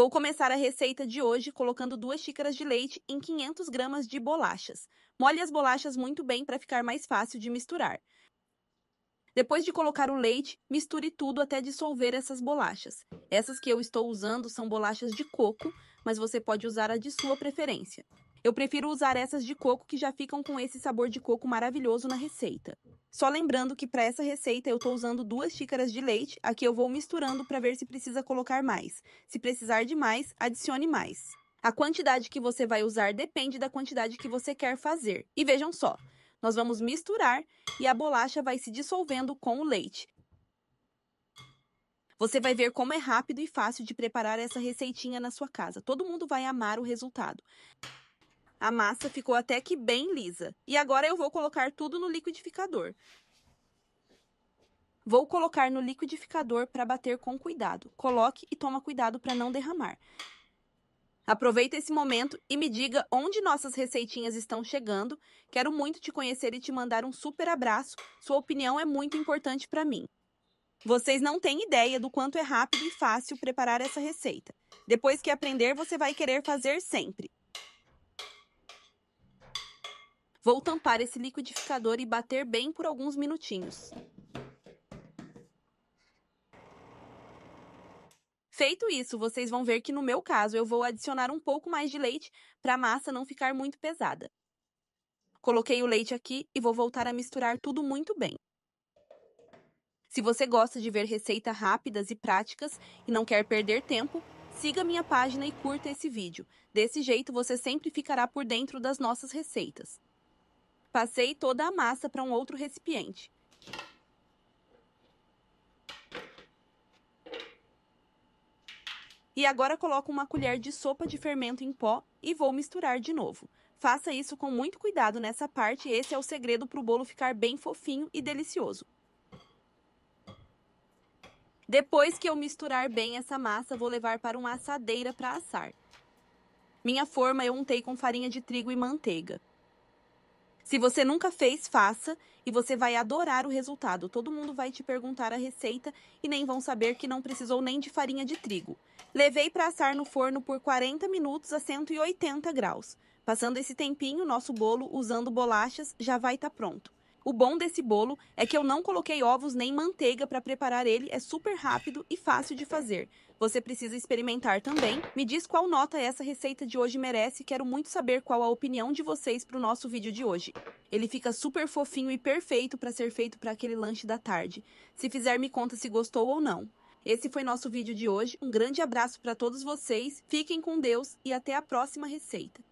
Vou começar a receita de hoje colocando duas xícaras de leite em 500 gramas de bolachas. Molhe as bolachas muito bem para ficar mais fácil de misturar. Depois de colocar o leite, misture tudo até dissolver essas bolachas. Essas que eu estou usando são bolachas de coco, mas você pode usar a de sua preferência. Eu prefiro usar essas de coco que já ficam com esse sabor de coco maravilhoso na receita. Só lembrando que para essa receita eu estou usando duas xícaras de leite, aqui eu vou misturando para ver se precisa colocar mais. Se precisar de mais, adicione mais. A quantidade que você vai usar depende da quantidade que você quer fazer. E vejam só, nós vamos misturar e a bolacha vai se dissolvendo com o leite. Você vai ver como é rápido e fácil de preparar essa receitinha na sua casa. Todo mundo vai amar o resultado. A massa ficou até que bem lisa. E agora eu vou colocar tudo no liquidificador. Vou colocar no liquidificador para bater com cuidado. Coloque e toma cuidado para não derramar. Aproveita esse momento e me diga onde nossas receitinhas estão chegando. Quero muito te conhecer e te mandar um super abraço. Sua opinião é muito importante para mim. Vocês não têm ideia do quanto é rápido e fácil preparar essa receita. Depois que aprender, você vai querer fazer sempre. Vou tampar esse liquidificador e bater bem por alguns minutinhos. Feito isso, vocês vão ver que no meu caso eu vou adicionar um pouco mais de leite para a massa não ficar muito pesada. Coloquei o leite aqui e vou voltar a misturar tudo muito bem. Se você gosta de ver receitas rápidas e práticas e não quer perder tempo, siga minha página e curta esse vídeo. Desse jeito você sempre ficará por dentro das nossas receitas. Passei toda a massa para um outro recipiente. E agora coloco uma colher de sopa de fermento em pó e vou misturar de novo. Faça isso com muito cuidado nessa parte, esse é o segredo para o bolo ficar bem fofinho e delicioso. Depois que eu misturar bem essa massa, vou levar para uma assadeira para assar. Minha forma eu untei com farinha de trigo e manteiga. Se você nunca fez, faça e você vai adorar o resultado. Todo mundo vai te perguntar a receita e nem vão saber que não precisou nem de farinha de trigo. Levei para assar no forno por 40 minutos a 180 graus. Passando esse tempinho, nosso bolo usando bolachas já vai estar tá pronto. O bom desse bolo é que eu não coloquei ovos nem manteiga para preparar ele, é super rápido e fácil de fazer. Você precisa experimentar também. Me diz qual nota essa receita de hoje merece, quero muito saber qual a opinião de vocês para o nosso vídeo de hoje. Ele fica super fofinho e perfeito para ser feito para aquele lanche da tarde. Se fizer, me conta se gostou ou não. Esse foi nosso vídeo de hoje. Um grande abraço para todos vocês, fiquem com Deus e até a próxima receita.